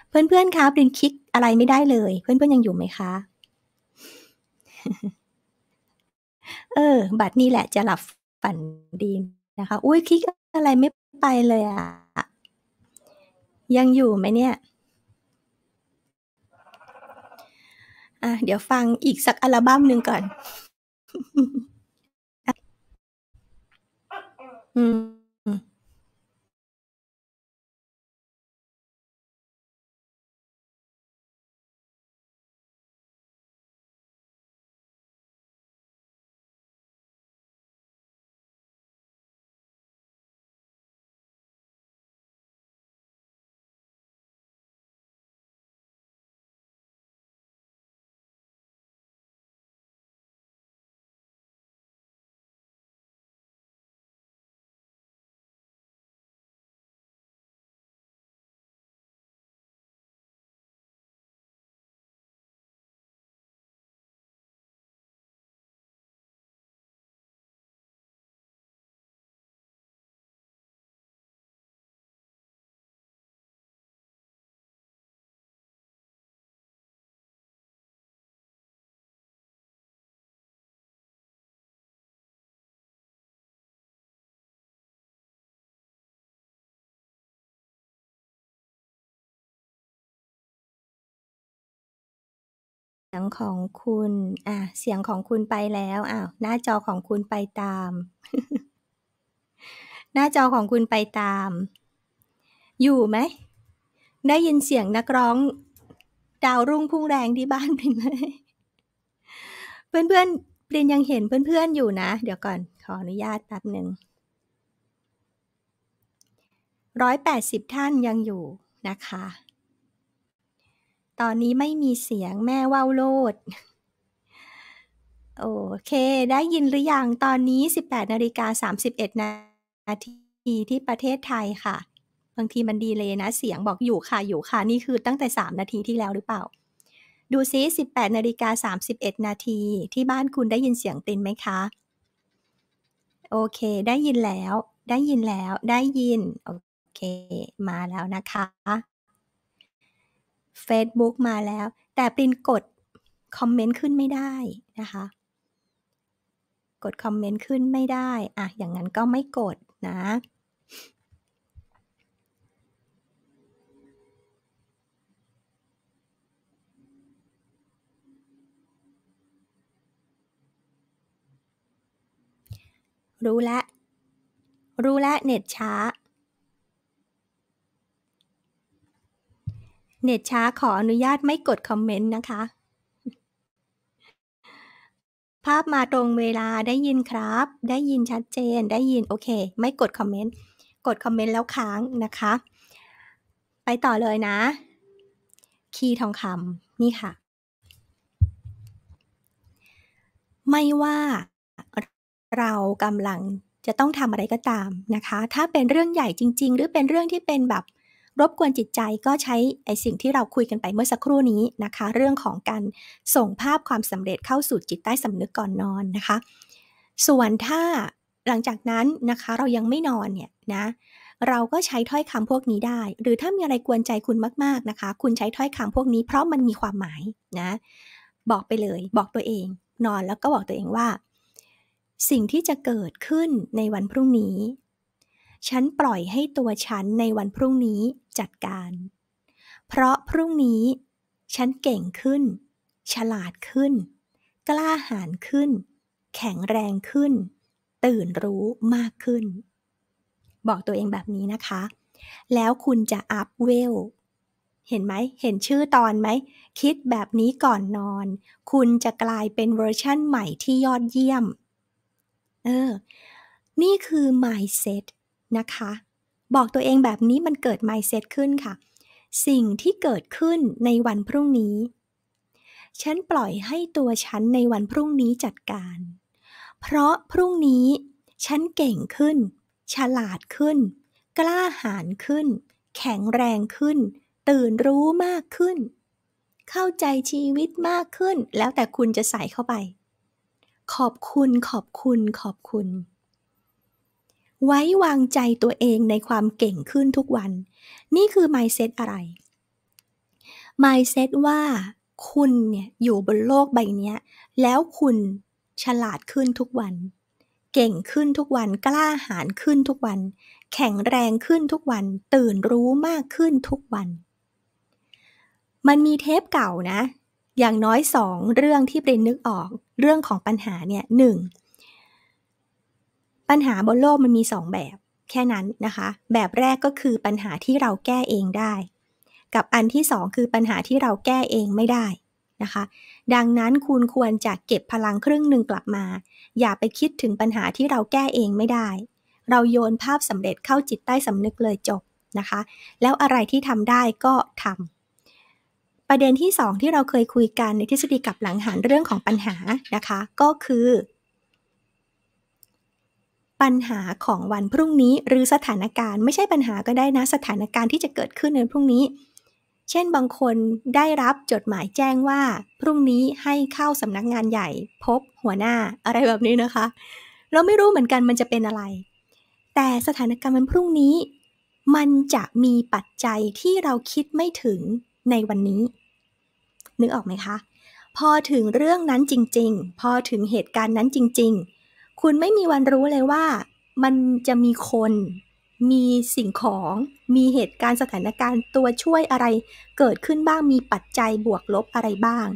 เพื่อนๆคะปรินคิดอะไรไม่ได้เลยเพื่อนๆยังอยู่ไหมคะเออบัตรนี่แหละจะหลับฝันดีนะคะอุ้ยคิดอะไรไม่ไปเลยอะยังอยู่ไหมเนี่ยอ่ะเดี๋ยวฟังอีกสักอัลบั้มหนึ่งก่อนอืมียงของคุณ อ่ะ เสียงของคุณไปแล้ว อ้าว หน้าจอของคุณไปตาม หน้าจอของคุณไปตาม อยู่ไหม ได้ยินเสียงนักร้องดาวรุ่งพุ่งแรงที่บ้านปรินไหมเพื่อนๆปรินยังเห็นเพื่อนๆอยู่นะ เดี๋ยวก่อน ขออนุญาตแป๊บหนึ่ง ร้อยแปดสิบท่านยังอยู่นะคะตอนนี้ไม่มีเสียงแม่ว่าวโลดโอเค ได้ยินหรืออยังตอนนี้ 18นาฬิกา31นาทีที่ประเทศไทยค่ะ บางทีมันดีเลยนะเสียงบอกอยู่ค่ะอยู่ค่ะ นี่คือตั้งแต่ 3 นาทีที่แล้วหรือเปล่า ดูซิ18นาฬิกา31นาทีที่บ้านคุณได้ยินเสียงตินไหมคะ โอเค ได้ยินแล้ว ได้ยินแล้วได้ยิน โอเค มาแล้วนะคะ Facebook มาแล้ว แต่ปรินกดคอมเมนต์ขึ้นไม่ได้ นะคะ กดคอมเมนต์ขึ้นไม่ได้อะอย่างนั้นก็ไม่กด นะ รู้ละรู้ละเน็ตช้าเน็ตช้าขออนุญาตไม่กดคอมเมนต์นะคะ ภาพมาตรงเวลาได้ยินครับได้ยินชัดเจนได้ยิน โอเค ไม่กดคอมเมนต์กดคอมเมนต์แล้วค้างนะคะ ไปต่อเลยนะ คีย์ทองคำนี่ค่ะ ไม่ว่าเรากำลังจะต้องทำอะไรก็ตามนะคะ ถ้าเป็นเรื่องใหญ่จริงๆ หรือเป็นเรื่องที่เป็นแบบรบกวนจิตใจก็ใช้ไอสิ่งที่เราคุยกันไปเมื่อสักครู่นี้นะคะ เรื่องของการส่งภาพความสำเร็จเข้าสู่จิตใต้สำนึกก่อนนอนนะคะ ส่วนถ้าหลังจากนั้นนะคะเรายังไม่นอนเนี่ยนะเราก็ใช้ถ้อยคำพวกนี้ได้ หรือถ้ามีอะไรกวนใจคุณมากๆนะคะ คุณใช้ถ้อยคำพวกนี้เพราะมันมีความหมายนะบอกไปเลย บอกตัวเอง นอนแล้วก็บอกตัวเองว่า สิ่งที่จะเกิดขึ้นในวันพรุ่งนี้ฉันปล่อยให้ตัวฉันในวันพรุ่งนี้จัดการ เพราะพรุ่งนี้ ฉันเก่งขึ้น ฉลาดขึ้น กล้าหาญขึ้น แข็งแรงขึ้น ตื่นรู้มากขึ้น บอกตัวเองแบบนี้นะคะ แล้วคุณจะอัพเวล เห็นไหม เห็นชื่อตอนไหม คิดแบบนี้ก่อนนอน คุณจะกลายเป็นเวอร์ชั่นใหม่ที่ยอดเยี่ยม เออ นี่คือ mindset นะคะบอกตัวเองแบบนี้มันเกิด mindset ขึ้นค่ะ สิ่งที่เกิดขึ้นในวันพรุ่งนี้ ฉันปล่อยให้ตัวฉันในวันพรุ่งนี้จัดการ เพราะพรุ่งนี้ฉันเก่งขึ้น ฉลาดขึ้น กล้าหาญขึ้น แข็งแรงขึ้น ตื่นรู้มากขึ้น เข้าใจชีวิตมากขึ้น แล้วแต่คุณจะใส่เข้าไป ขอบคุณขอบคุณขอบคุณไว้วางใจตัวเองในความเก่งขึ้นทุกวัน นี่คือ mindset อะไร mindset ว่าคุณเนี่ยอยู่บนโลกใบนี้แล้วคุณฉลาดขึ้นทุกวัน เก่งขึ้นทุกวันกล้าหาญขึ้นทุกวัน แข็งแรงขึ้นทุกวันตื่นรู้มากขึ้นทุกวัน มันมีเทปเก่านะ อย่างน้อยสองเรื่องที่เปรนนึกออกเรื่องของปัญหาเนี่ยหนึ่งปัญหาบนโลกมันมี 2 แบบ แค่นั้นนะคะแบบแรกก็คือปัญหาที่เราแก้เองได้ กับอันที่ 2 คือปัญหาที่เราแก้เองไม่ได้นะคะดังนั้นคุณควรจะเก็บพลังครึ่งหนึ่งกลับมา อย่าไปคิดถึงปัญหาที่เราแก้เองไม่ได้ เราโยนภาพสำเร็จเข้าจิตใต้สำนึกเลยจบนะคะแล้วอะไรที่ทำได้ก็ทำประเด็นที่ 2 ที่เราเคยคุยกันในทฤษฎีกับหลังหันเรื่องของปัญหานะคะก็คือปัญหาของวันพรุ่งนี้ หรือสถานการณ์ไม่ใช่ปัญหาก็ได้นะ สถานการณ์ที่จะเกิดขึ้นในพรุ่งนี้ เช่นบางคนได้รับ จดหมายแจ้งว่าพรุ่งนี้ให้เข้าสำนักงานใหญ่ พบหัวหน้าอะไรแบบนี้นะคะ เราไม่รู้เหมือนกันมันจะเป็นอะไร แต่สถานการณ์วันพรุ่งนี้ มันจะมีปัจจัยที่เราคิดไม่ถึงในวันนี้นึกออกไหมคะพอถึงเรื่องนั้นจริงๆ พอถึงเหตุการณ์นั้นจริง ๆคุณไม่มีวันรู้เลยว่า มันจะมีคนมีสิ่งของ มีเหตุการณ์สถานการณ์ตัวช่วยอะไรเกิดขึ้นบ้าง มีปัจจัยบวกลบอะไรบ้าง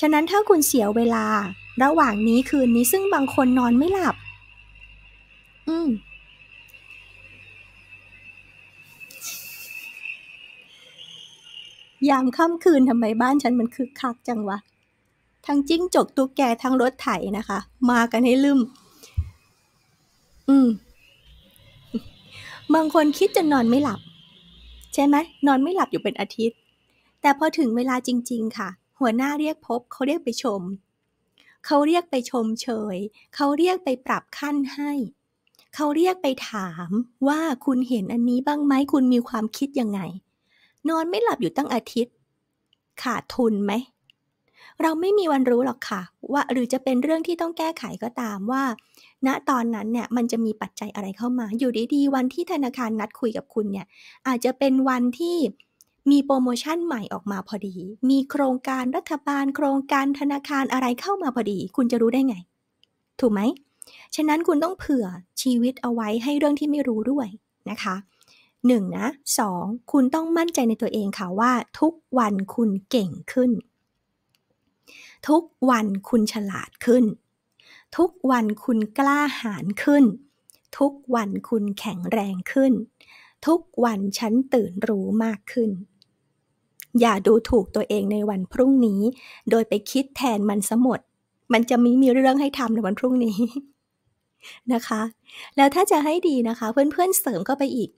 ฉะนั้นถ้าคุณเสียเวลา ระหว่างนี้คืนนี้ซึ่งบางคนนอนไม่หลับ อืมยามค่ำคืนทำไมบ้านฉันมันคึกคักจังวะทั้งจิ้งจกตุ๊กแกทั้งรถไถนะคะ มากันให้ลืมอืม บางคนคิดจะนอนไม่หลับ ใช่ไหมนอนไม่หลับอยู่เป็นอาทิตย์ แต่พอถึงเวลาจริง ๆ ค่ะ หัวหน้าเรียกพบเขาเรียกไปชมเขาเรียกไปชมเชยเขาเรียกไปปรับขั้นให้เขาเรียกไปถาม ว่าคุณเห็นอันนี้บ้างไหมคุณมีความคิดยังไง นอนไม่หลับอยู่ตั้งอาทิตย์ขาดทุนไหมเราไม่มีวันรู้หรอกค่ะว่าหรือจะเป็นเรื่องที่ต้องแก้ไขก็ตามว่า ณตอนนั้นเนี่ยมันจะมีปัจจัยอะไรเข้ามา อยู่ดีๆ วันที่ธนาคารนัดคุยกับคุณเนี่ยอาจจะเป็นวันที่มีโปรโมชั่นใหม่ออกมาพอดี มีโครงการรัฐบาล โครงการธนาคารอะไรเข้ามาพอดี คุณจะรู้ได้ไง ถูกไหมฉะนั้นคุณต้องเผื่อชีวิตเอาไว้ให้เรื่องที่ไม่รู้ด้วยนะคะ1นะ2คุณต้องมั่นใจในตัวเองค่ะว่า ทุกวันคุณเก่งขึ้นทุกวันคุณฉลาดขึ้น ทุกวันคุณกล้าหาญขึ้น ทุกวันคุณแข็งแรงขึ้น ทุกวันฉันตื่นรู้มากขึ้น อย่าดูถูกตัวเองในวันพรุ่งนี้ โดยไปคิดแทนมันสมด มันจะมีมีเรื่องให้ทำในวันพรุ่งนี้นะคะ แล้วถ้าจะให้ดีนะคะ เพื่อนๆเเสริมก็ไปอีก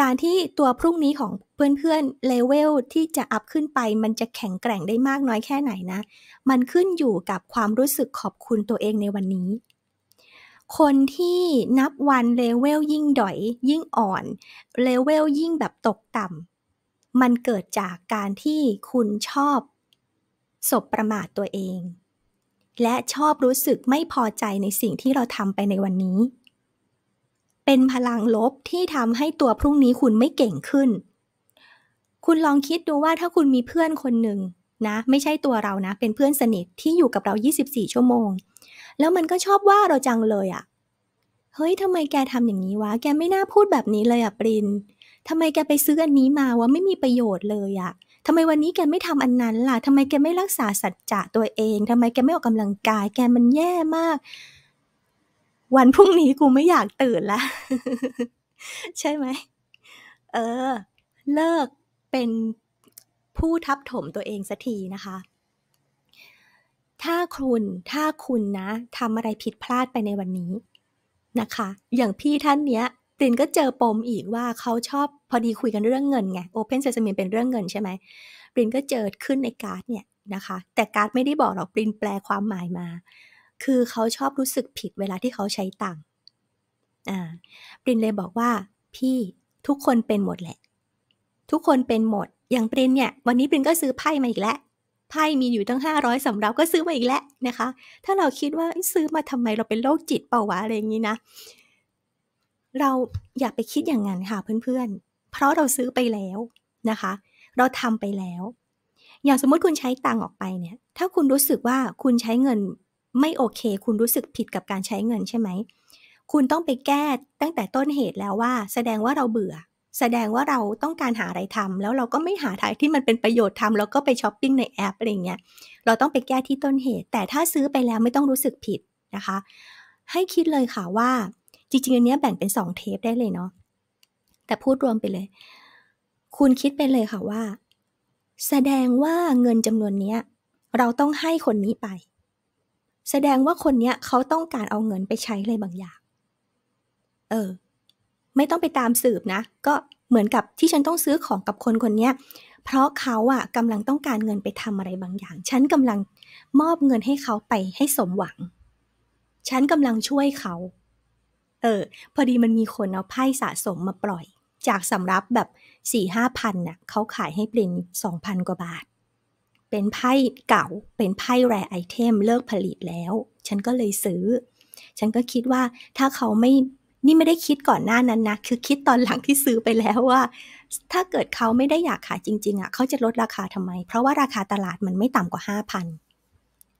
การที่ตัวพรุ่งนี้ของเพื่อนๆเลเวล ที่จะอัพขึ้นไป มันจะแข็งแกร่งได้มากน้อยแค่ไหนนะ มันขึ้นอยู่กับความรู้สึกขอบคุณตัวเองในวันนี้ คนที่นับวันเลเวลยิ่งดอย ยิ่งอ่อนเลเวลยิ่งแบบตกต่ำมันเกิดจากการที่คุณชอบ สบประมาทตัวเอง และชอบรู้สึกไม่พอใจในสิ่งที่เราทำไปในวันนี้เป็นพลังลบที่ทำให้ตัวพรุ่งนี้คุณไม่เก่งขึ้น คุณลองคิดดูว่าถ้าคุณมีเพื่อนคนหนึ่งนะ ไม่ใช่ตัวเรานะ เป็นเพื่อนสนิทที่อยู่กับเรา 24 ชั่วโมง แล้วมันก็ชอบว่าเราจังเลยอะ่ะ เฮ้ยทำไมแกทำอย่างนี้วะแกไม่น่าพูดแบบนี้เลยอะปรินทำไมแกไปซื้ออันนี้มาวะไม่มีประโยชน์เลยอ่ะทำไมวันนี้แกไม่ทำอันนั้นล่ะทำไมแกไม่รักษาสัจจะตัวเองทำไมแกไม่ออกกำลังกาย แกมันแย่มากวันพรุ่งนี้กูไม่อยากตื่นละใช่ไหม เออ เลิกเป็นผู้ทับถมตัวเองสักทีนะคะ ถ้าคุณถ้าคุณนะทำอะไรผิดพลาดไปในวันนี้ นะคะ อย่างพี่ท่านเนี้ยตินก็เจอปมอีกว่าเขาชอบพอดีคุยกันเรื่องเงินไงโอเพนเซสเมีนเป็นเรื่องเงินใช่ไหมปรินก็เจอขึ้นในการ์ดเนี่ยนะคะ แต่การ์ดไม่ได้บอกหรอกปรินแปลความหมายมาคือเขาชอบรู้สึกผิดเวลาที่เขาใช้ตังค์ อ่าปรินเลยบอกว่าพี่ทุกคนเป็นหมดแหละ ทุกคนเป็นหมด อย่างปรินเนี่ย วันนี้ปรินก็ซื้อไพ่มาอีกแล้ว ไพ่มีอยู่ตั้งห้าร้อยสำรับก็ซื้อมาอีกแล้วนะคะ ถ้าเราคิดว่าซื้อมาทำไมเราเป็นโรคจิตเปล่าวะอะไรอย่างนี้นะ เราอย่าไปคิดอย่างนั้นค่ะเพื่อนๆ เพราะเราซื้อไปแล้วนะคะ เราทำไปแล้ว อย่างสมมติคุณใช้ตังออกไปเนี่ย ถ้าคุณรู้สึกว่าคุณใช้เงินไม่โอเค คุณรู้สึกผิดกับการใช้เงินใช่ไหม คุณต้องไปแก้ตั้งแต่ต้นเหตุแล้วว่า แสดงว่าเราเบื่อ แสดงว่าเราต้องการหาอะไรทำ แล้วเราก็ไม่หาทางที่มันเป็นประโยชน์ทำแล้วก็ไปช้อปปิ้งในแอป อะไรเงี้ย เราต้องไปแก้ที่ต้นเหตุ แต่ถ้าซื้อไปแล้วไม่ต้องรู้สึกผิดนะคะ ให้คิดเลยค่ะว่า จริงๆอันนี้แบ่งเป็น2เทปได้เลยเนาะ แต่พูดรวมไปเลย คุณคิดไปเลยค่ะว่า แสดงว่าเงินจำนวนนี้เราต้องให้คนนี้ไปแสดงว่าคนเนี้ยเขาต้องการเอาเงินไปใช้อะไรบางอย่าง เออ ไม่ต้องไปตามสืบนะ ก็เหมือนกับที่ฉันต้องซื้อของกับคนคนนี้เพราะเขาอะกำลังต้องการเงินไปทำอะไรบางอย่าง ฉันกำลังมอบเงินให้เขาไปให้สมหวัง ฉันกำลังช่วยเขา เออ พอดีมันมีคนเอาไพ่สะสมมาปล่อย จากสำรับแบบสี่ห้าพันน่ะ เขาขายให้ปรินสองพันกว่าบาทเป็นไพ่เก่า เป็นไพ่แรไอเทมเลิกผลิตแล้ว ฉันก็เลยซื้อ ฉันก็คิดว่าถ้าเขาไม่ นี่ไม่ได้คิดก่อนหน้านั้นนะ คือคิดตอนหลังที่ซื้อไปแล้วว่า ถ้าเกิดเขาไม่ได้อยากขายจริงๆอะ่ะ เขาจะลดราคาทำไม เพราะว่าราคาตลาดมันไม่ต่ำกว่าห้าพัน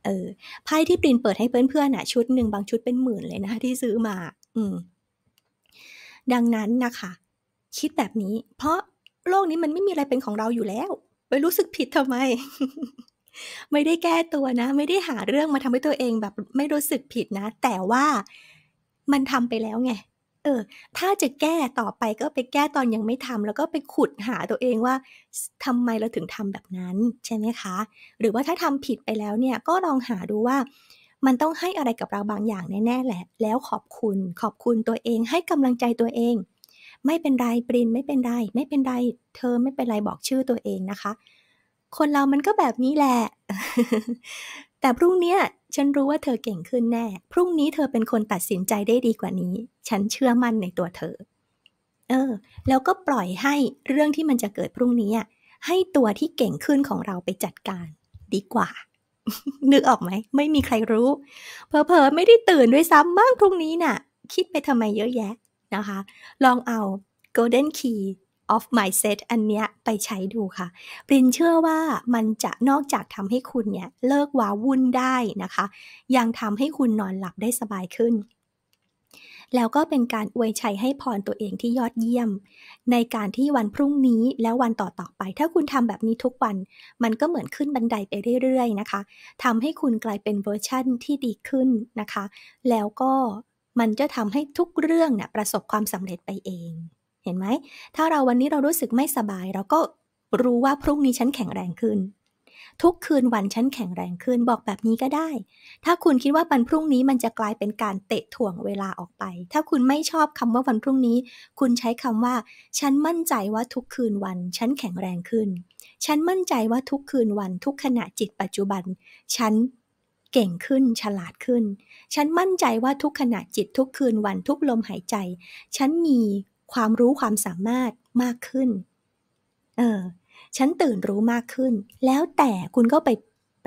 เออ ไพ่ที่ปรินเปิดให้เพื่อนๆอ่ะ ชุดหนึ่งบางชุดเป็นหมื่นเลยนะที่ซื้อมา อืม ดังนั้นนะคะ คิดแบบนี้ เพราะโลกนี้มันไม่มีอะไรเป็นของเราอยู่แล้วไปรู้สึกผิดทำไม ไม่ได้แก้ตัวนะ ไม่ได้หาเรื่องมาทำให้ตัวเองแบบไม่รู้สึกผิดนะ แต่ว่ามันทำไปแล้วไง เออ ถ้าจะแก้ต่อไปก็ไปแก้ตอนยังไม่ทำ แล้วก็ไปขุดหาตัวเองว่าทำไมเราถึงทำแบบนั้น ใช่ไหมคะ หรือว่าถ้าทำผิดไปแล้วเนี่ยก็ลองหาดูว่า มันต้องให้อะไรกับเราบางอย่างแน่ๆแหละ แล้วขอบคุณขอบคุณตัวเองให้กำลังใจตัวเองไม่เป็นไรปรินไม่เป็นไร ไม่เป็นไร เธอไม่เป็นไร บอกชื่อตัวเองนะคะ คนเรามันก็แบบนี้แหละแต่พรุ่งนี้ฉันรู้ว่าเธอเก่งขึ้นแน่พรุ่งนี้เธอเป็นคนตัดสินใจได้ดีกว่านี้ ฉันเชื่อมั่นในตัวเธอ เออ แล้วก็ปล่อยให้เรื่องที่มันจะเกิดพรุ่งนี้ให้ตัวที่เก่งขึ้นของเราไปจัดการ ดีกว่านึกออกไหมไม่มีใครรู้เพอเพอไม่ได้ตื่นด้วยซ้ำบ้างพรุ่งนี้น่ะ คิดไปทำไมเยอะแยะนะคะ ลองเอา golden key of mindset อันเนี้ยไปใช้ดูค่ะ ปรินเชื่อว่ามันจะนอกจากทำให้คุณเนี่ยเลิกว้าวุ่นได้นะคะ ยังทำให้คุณนอนหลับได้สบายขึ้น แล้วก็เป็นการอวยชัยให้พรตัวเองที่ยอดเยี่ยม ในการที่วันพรุ่งนี้แล้ววันต่อๆไป ถ้าคุณทำแบบนี้ทุกวัน มันก็เหมือนขึ้นบันไดไปเรื่อยๆนะคะทำให้คุณกลายเป็นเวอร์ชั่นที่ดีขึ้นนะคะ แล้วก็มันจะทำให้ทุกเรื่องนะ่ะประสบความสำเร็จไปเอง เห็นไหม ถ้าเราวันนี้เรารู้สึกไม่สบาย เราก็รู้ว่าพรุ่งนี้ฉันแข็งแรงขึ้น ทุกคืนวันฉันแข็งแรงขึ้น บอกแบบนี้ก็ได้ ถ้าคุณคิดว่าวันพรุ่งนี้ มันจะกลายเป็นการเตะถ่วงเวลาออกไป ถ้าคุณไม่ชอบคำว่าวันพรุ่งนี้ คุณใช้คำว่า ฉันมั่นใจว่าทุกคืนวัน ฉันแข็งแรงขึ้น ฉันมั่นใจว่าทุกคืนวัน ทุกขณะจิตปัจจุบันฉันเก่งขึ้นฉลาดขึ้น ฉันมั่นใจว่าทุกขณะจิตทุกคืนวันทุกลมหายใจ ฉันมีความรู้ความสามารถมากขึ้นเออฉันตื่นรู้มากขึ้น แล้วแต่คุณก็ไป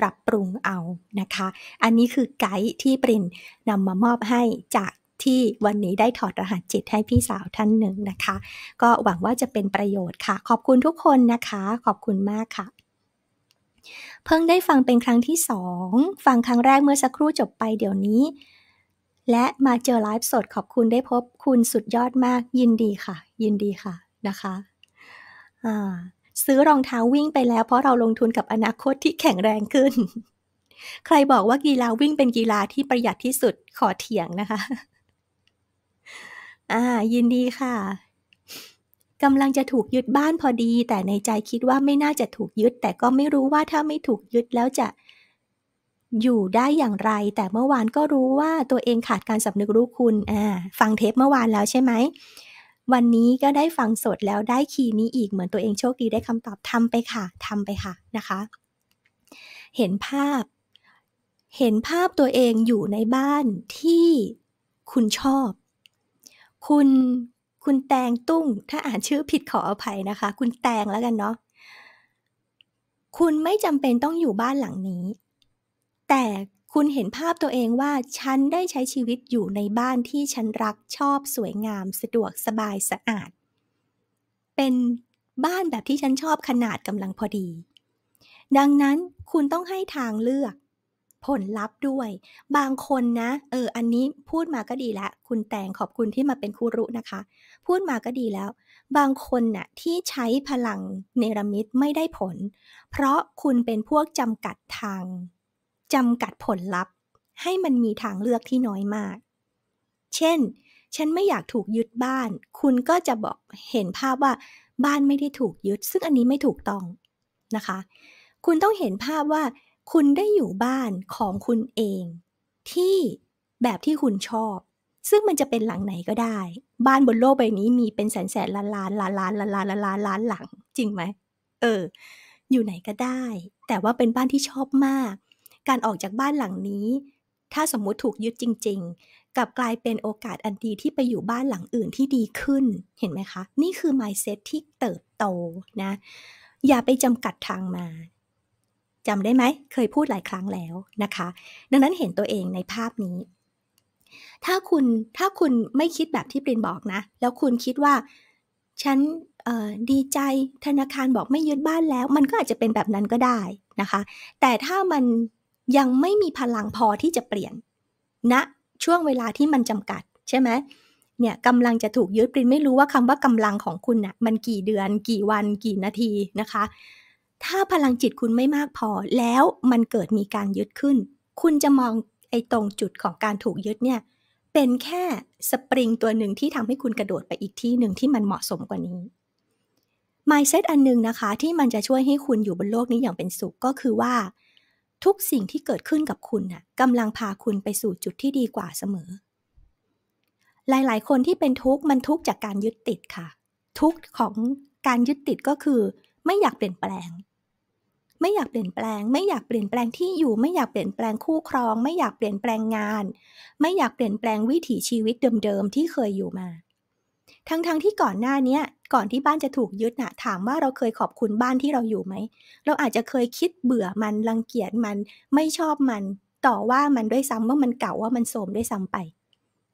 ปรับปรุงเอานะคะ อันนี้คือไกด์ที่ปรินนำมามอบให้จากที่วันนี้ได้ถอดรหัสจิตให้พี่สาวท่านหนึ่งนะคะ ก็หวังว่าจะเป็นประโยชน์ค่ะ ขอบคุณทุกคนนะคะ ขอบคุณมากค่ะเพิ่งได้ฟังเป็นครั้งที่สอง ฟังครั้งแรกเมื่อสักครู่จบไปเดี๋ยวนี้ และมาเจอไลฟ์สดขอบคุณได้พบคุณสุดยอดมากยินดีค่ะ ยินดีค่ะนะคะซื้อรองเท้าวิ่งไปแล้วเพราะเราลงทุนกับอนาคตที่แข็งแรงขึ้น ใครบอกว่ากีฬาวิ่งเป็นกีฬาที่ประหยัดที่สุดขอเถียงนะคะ อ่า ยินดีค่ะกำลังจะถูกยึดบ้านพอดี แต่ในใจคิดว่าไม่น่าจะถูกยึด แต่ก็ไม่รู้ว่าถ้าไม่ถูกยึดแล้วจะ อยู่ได้อย่างไร แต่เมื่อวานก็รู้ว่าตัวเองขาดการสำนึกรู้คุณอ่าฟังเทปเมื่อวานแล้วใช่ไหม วันนี้ก็ได้ฟังสดแล้วได้คีย์นี้อีก เหมือนตัวเองโชคดีได้คำตอบทำไปค่ะทำไปค่ะนะคะ เห็นภาพ เห็นภาพตัวเองอยู่ในบ้านที่คุณชอบ คุณคุณแตงตุ้ง ถ้าอ่านชื่อผิดขออภัยนะคะ คุณแตงแล้วกันเนาะ คุณไม่จำเป็นต้องอยู่บ้านหลังนี้ แต่คุณเห็นภาพตัวเองว่า ฉันได้ใช้ชีวิตอยู่ในบ้านที่ฉันรัก ชอบ สวยงาม สะดวก สบาย สะอาด เป็นบ้านแบบที่ฉันชอบขนาดกำลังพอดี ดังนั้นคุณต้องให้ทางเลือกผลลัพธ์ด้วย บางคนนะเอออันนี้พูดมาก็ดีแล้ว คุณแตงขอบคุณที่มาเป็นครูรุนะคะ พูดมาก็ดีแล้ว บางคนนะ่ะที่ใช้พลังเนรมิตไม่ได้ผล เพราะคุณเป็นพวกจำกัดทางจำกัดผลลัพธ์ ให้มันมีทางเลือกที่น้อยมาก เช่น ฉันไม่อยากถูกยึดบ้าน คุณก็จะบอกเห็นภาพว่าบ้านไม่ได้ถูกยึดซึ่งอันนี้ไม่ถูกต้องนะคะ คุณต้องเห็นภาพว่าคุณได้อยู่บ้านของคุณเอง ที่แบบที่คุณชอบ ซึ่งมันจะเป็นหลังไหนก็ได้ บ้านบนโลกใบนี้มีเป็นแสนแสนล้านล้านล้านล้านล้านล้านล้านล้านหลังจริงไหม เออ อยู่ไหนก็ได้ แต่ว่าเป็นบ้านที่ชอบมาก การออกจากบ้านหลังนี้ ถ้าสมมุติถูกยึดจริงๆกับกลายเป็นโอกาสอันดี ที่ไปอยู่บ้านหลังอื่นที่ดีขึ้นเห็นไหมคะ นี่คือ mindset ที่เติบโตนะ อย่าไปจำกัดทางมาจำได้ไหมเคยพูดหลายครั้งแล้วนะคะ ดังนั้นเห็นตัวเองในภาพนี้ ถ้าคุณถ้าคุณไม่คิดแบบที่ปรินบอกนะ แล้วคุณคิดว่าฉันดีใจธนาคารบอกไม่ยึดบ้านแล้ว มันก็อาจจะเป็นแบบนั้นก็ได้นะคะ แต่ถ้ามันยังไม่มีพลังพอที่จะเปลี่ยนณนะช่วงเวลาที่มันจำกัดใช่ไหมเนี่ยกำลังจะถูกยึดปรินไม่รู้ว่าคำว่ากำลังของคุณนะ่ะมันกี่เดือน กี่วัน กี่นาทีนะคะถ้าพลังจิตคุณไม่มากพอแล้วมันเกิดมีการยึดขึ้น คุณจะมองไอ้ตรงจุดของการถูกยึดเนี่ยเป็นแค่สปริงตัวหนึ่งที่ทำให้คุณกระโดดไปอีกที่หนึ่งที่มันเหมาะสมกว่านี้ mindset อันหนึ่งนะคะ ที่มันจะช่วยให้คุณอยู่บนโลกนี้อย่างเป็นสุขก็คือว่า ทุกสิ่งที่เกิดขึ้นกับคุณน่ะกำลังพาคุณไปสู่จุดที่ดีกว่าเสมอ หลายๆ คนที่เป็นทุกข์มันทุกข์จากการยึดติดค่ะ ทุกข์ของการยึดติดก็คือ ไม่อยากเปลี่ยนแปลงไม่อยากเปลี่ยนแปลง ไม่อยากเปลี่ยนแปลงที่อยู่ไม่อยากเปลี่ยนแปลงคู่ครอง ไม่อยากเปลี่ยนแปลงงาน ไม่อยากเปลี่ยนแปลงวิถีชีวิตเดิมๆที่เคยอยู่มา ทั้งๆที่ก่อนหน้านี้ก่อนที่บ้านจะถูกยึดนะถามว่าเราเคยขอบคุณบ้านที่เราอยู่ไหม เราอาจจะเคยคิดเบื่อมันรังเกียจมันไม่ชอบมัน ต่อว่ามันด้วยซ้ำว่ามันเก่าว่ามันโรมด้วยซ้ำไป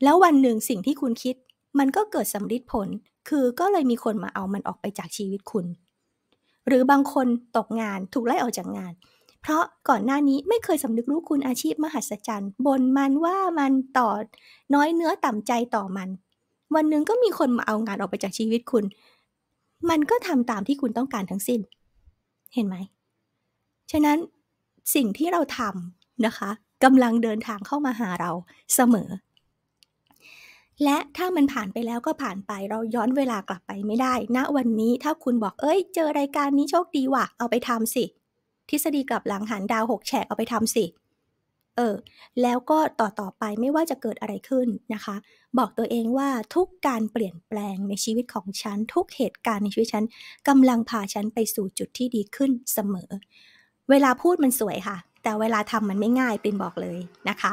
แล้ววันหนึ่งสิ่งที่คุณคิด มันก็เกิดสำลิดผลคือก็เลยมีคนมาเอามันออกไปจากชีวิตคุณหรือบางคนตกงานถูกไล่ออกจากงาน เพราะก่อนหน้านี้ไม่เคยสำนึกรู้คุณอาชีพมหัศจรรย์ บนมันว่ามันต่อน้อยเนื้อต่ำใจต่อมัน วันหนึ่งก็มีคนมาเอางานออกไปจากชีวิตคุณ มันก็ทำตามที่คุณต้องการทั้งสิ้น เห็นไหม ฉะนั้นสิ่งที่เราทำนะคะกำลังเดินทางเข้ามาหาเราเสมอและถ้ามันผ่านไปแล้วก็ผ่านไปเราย้อนเวลากลับไปไม่ได้ ณ วันนี้ถ้าคุณบอกเอ้ย เจอรายการนี้โชคดีว่ะ เอาไปทำสิ ทฤษฎีกลับหลังหันดาวหกแฉกเอาไปทำสิเออแล้วก็ต่อต่อไปไม่ว่าจะเกิดอะไรขึ้นนะคะ บอกตัวเองว่าทุกการเปลี่ยนแปลงในชีวิตของฉัน ทุกเหตุการณ์ในชีวิตฉันกำลังพาฉันไปสู่จุดที่ดีขึ้นเสมอ เวลาพูดมันสวยค่ะ แต่เวลาทำมันไม่ง่ายปินบอกเลยนะคะ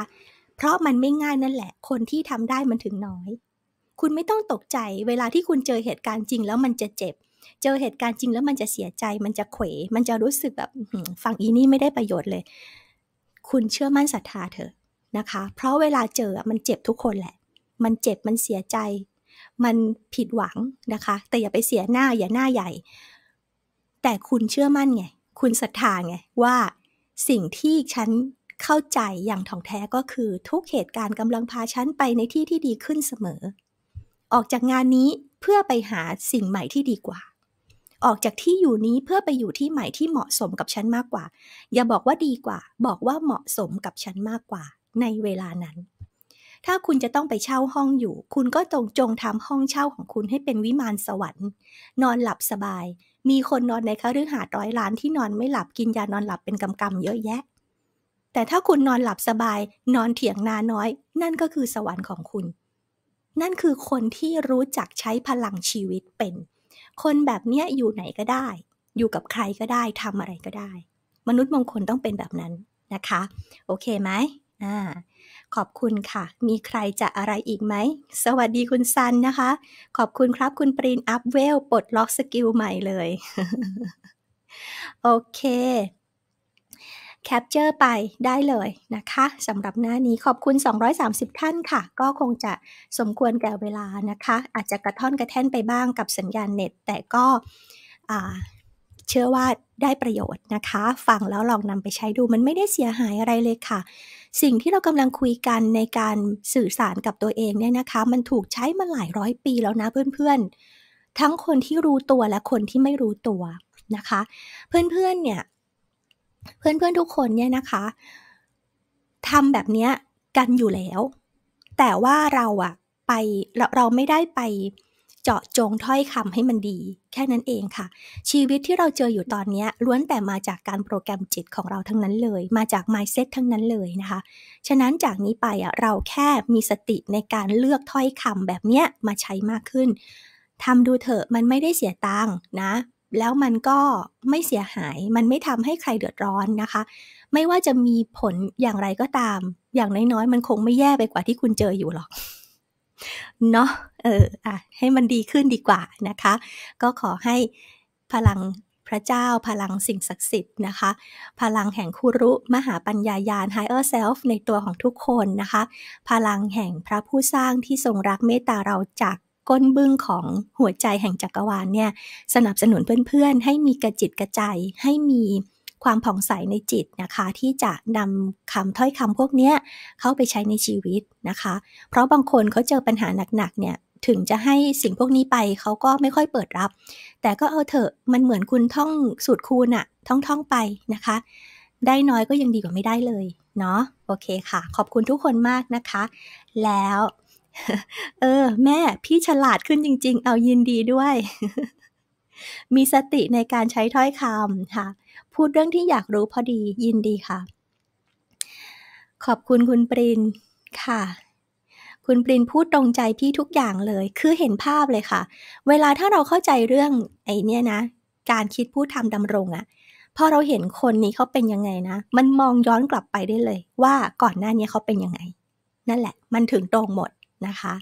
เพราะมันไม่ง่ายนั่นแหละ คนที่ทำได้มันถึงน้อย คุณไม่ต้องตกใจเวลาที่คุณเจอเหตุการณ์จริง แล้วมันจะเจ็บ เจอเหตุการณ์จริงแล้วมันจะเสียใจมันจะเขวมันจะรู้สึกแบบฝั่งอีนี่ไม่ได้ประโยชน์เลย คุณเชื่อมั่นศรัทธาเถอะนะคะ เพราะเวลาเจอมันเจ็บทุกคนแหละ มันเจ็บ มันเสียใจ มันผิดหวังนะคะ แต่อย่าไปเสียหน้า อย่าหน้าใหญ่ แต่คุณเชื่อมั่นไง คุณศรัทธาไงว่าสิ่งที่ฉันเข้าใจอย่างถ่องแท้ก็คือทุกเหตุการณ์กำลังพาฉันไปในที่ที่ดีขึ้นเสมอ ออกจากงานนี้เพื่อไปหาสิ่งใหม่ที่ดีกว่า ออกจากที่อยู่นี้เพื่อไปอยู่ที่ใหม่ที่เหมาะสมกับฉันมากกว่า อย่าบอกว่าดีกว่าบอกว่าเหมาะสมกับฉันมากกว่าในเวลานั้น ถ้าคุณจะต้องไปเช่าห้องอยู่ คุณก็ตรงจงทำห้องเช่าของคุณให้เป็นวิมานสวรรค์ นอนหลับสบาย มีคนนอนในคฤหาสน์ร้อยล้านที่นอนไม่หลับกินยานอนหลับเป็นกำกำเยอะแยะแต่ถ้าคุณนอนหลับสบายนอนเถียงนาน้อย นั่นก็คือสวรรค์ของคุณ นั่นคือคนที่รู้จักใช้พลังชีวิตเป็น คนแบบเนี้ยอยู่ไหนก็ได้ อยู่กับใครก็ได้ทำอะไรก็ได้ มนุษย์มงคลต้องเป็นแบบนั้นนะคะ โอเคไหมอ่าขอบคุณค่ะ มีใครจะอะไรอีกไหมสวัสดีคุณซันนะคะ ขอบคุณครับคุณปรีนอัพเวลปลดล็อกสกิลใหม่เลย โอเคแคปเจอร์ไปได้เลยนะคะสำหรับหน้านี้ขอบคุณ 230 ท่านค่ะ ก็คงจะสมควรแก่เวลานะคะ อาจจะกระท่อนกระแท่นไปบ้างกับสัญญาณเน็ต แต่ก็เชื่อว่าได้ประโยชน์นะคะ ฟังแล้วลองนำไปใช้ดูมันไม่ได้เสียหายอะไรเลยค่ะ สิ่งที่เรากำลังคุยกันในการสื่อสารกับตัวเองเนี่ยนะคะ มันถูกใช้มาหลายร้อยปีแล้วนะเพื่อนๆ ทั้งคนที่รู้ตัวและคนที่ไม่รู้ตัวนะคะ เพื่อนๆ เนี่ยเพื่อนๆทุกคนเนี่ยนะคะทำแบบเนี้ยกันอยู่แล้ว แต่ว่าเราอะไปเราเราไม่ได้ไปเจาะจงถ้อยคำให้มันดี แค่นั้นเองค่ะ ชีวิตที่เราเจออยู่ตอนนี้ล้วนแต่มาจากการโปรแกรมจิต ของเราทั้งนั้นเลย มาจากไมเซ็ตทั้งนั้นเลยนะคะ ฉะนั้นจากนี้ไปอะเราแค่มีสติในการเลือกถ้อยคำแบบเนี้ยมาใช้มากขึ้นทำดูเถอะมันไม่ได้เสียตังค์นะแล้วมันก็ไม่เสียหาย มันไม่ทำให้ใครเดือดร้อนนะคะ ไม่ว่าจะมีผลอย่างไรก็ตาม อย่างน้อยๆ มันคงไม่แย่ไปกว่าที่คุณเจออยู่หรอก เนาะ เออ อ่ะ ให้มันดีขึ้นดีกว่านะคะ ก็ขอให้พลังพระเจ้า พลังสิ่งศักดิ์สิทธิ์นะคะ พลังแห่งคุรุ มหาปัญญายาน higher self ในตัวของทุกคนนะคะ พลังแห่งพระผู้สร้างที่ทรงรักเมตตาเราจาก้นบึ้งของหัวใจแห่งจักรวาลเนี่ย สนับสนุนเพื่อนๆให้มีกระจิตกระใจ ให้มีความผ่องใสในจิตนะคะ ที่จะนำคำถ้อยคำพวกนี้เข้าไปใช้ในชีวิตนะคะ เพราะบางคนเขาเจอปัญหาหนักๆเนี่ยถึงจะให้สิ่งพวกนี้ไปเขาก็ไม่ค่อยเปิดรับ แต่ก็เอาเถอะมันเหมือนคุณท่องสูตรคูณอะท่องท่องไปนะคะ ได้น้อยก็ยังดีกว่าไม่ได้เลยเนาะโอเคค่ะ ขอบคุณทุกคนมากนะคะ แล้วเออ แม่ พี่ฉลาดขึ้นจริง ๆ เอายินดีด้วย มีสติในการใช้ถ้อยคำค่ะ พูดเรื่องที่อยากรู้พอดียินดีค่ะ ขอบคุณคุณปรินค่ะ คุณปรินพูดตรงใจพี่ทุกอย่างเลย คือเห็นภาพเลยค่ะ เวลาถ้าเราเข้าใจเรื่อง ไอ้นี่นะการคิดพูดทำดำรงอะพอเราเห็นคนนี้เขาเป็นยังไงนะมันมองย้อนกลับไปได้เลย ว่าก่อนหน้านี้เขาเป็นยังไง นั่นแหละ มันถึงตรงหมดนะคะ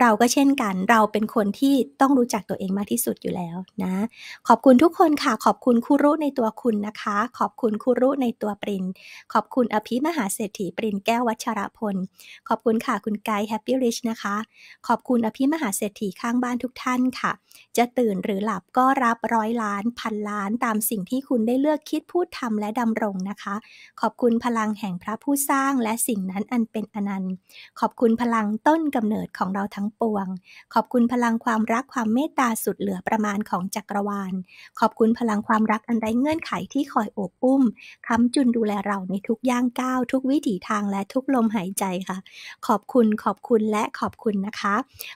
เราก็เช่นกัน เราเป็นคนที่ต้องรู้จักตัวเองมากที่สุดอยู่แล้วนะขอบคุณทุกคนค่ะ ขอบคุณครูรุในตัวคุณนะคะ ขอบคุณครูรุในตัวปรินขอบคุณอภิมหาเศรษฐีปรินแก้ววัชรพลขอบคุณค่ะคุณไกด์แฮปปี้ริชนะคะขอบคุณอภิมหาเศรษฐีข้างบ้านทุกท่านค่ะ จะตื่นหรือหลับก็รับร้อยล้าน พันล้านตามสิ่งที่คุณได้เลือกคิดพูดทำและดำรงนะคะ ขอบคุณพลังแห่งพระผู้สร้างและสิ่งนั้นอันเป็นอนันต์ขอบคุณพลังต้นกำำเนิดของเราทั้งปวง ขอบคุณพลังความรักความเมตตาสุดเหลือประมาณของจักรวาล ขอบคุณพลังความรักอันไร้เงื่อนไขที่คอยโอบอุ้มค้ำจุนดูแลเราในทุกย่างก้าว ทุกวิถีทางและทุกลมหายใจค่ะ ขอบคุณขอบคุณและขอบคุณนะคะ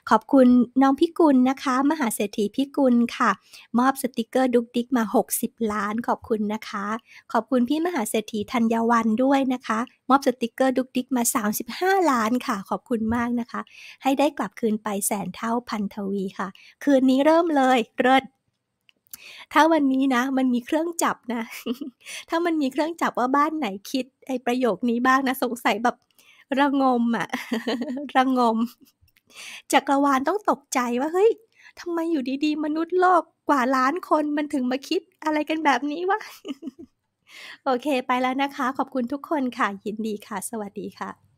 ขอบคุณน้องพิกุลนะคะ มหาเศรษฐีพิกุลค่ะ มอบสติกเกอร์ดุกดิกมา 60 ล้าน ขอบคุณนะคะ ขอบคุณพี่มหาเศรษฐีธัญวันด้วยนะคะมอบสติกเกอร์ดุกดิกมา 35 ล้านค่ะ ขอบคุณมากนะคะ ให้ได้กลับคืนไปแสนเท่าพันทวีค่ะ คืนนี้เริ่มเลย เริ่มถ้าวันนี้นะ มันมีเครื่องจับนะ ถ้ามันมีเครื่องจับว่าบ้านไหนคิด ไอประโยคนี้บ้างนะ สงสัยแบบระงมอะ ระงมจักรวาลต้องตกใจว่า เฮ้ย ทำไมอยู่ดี ๆ มนุษย์โลกกว่าล้านคนมันถึงมาคิดอะไรกันแบบนี้วะโอเค ไปแล้วนะคะ ขอบคุณทุกคนค่ะ ยินดีค่ะ สวัสดีค่ะ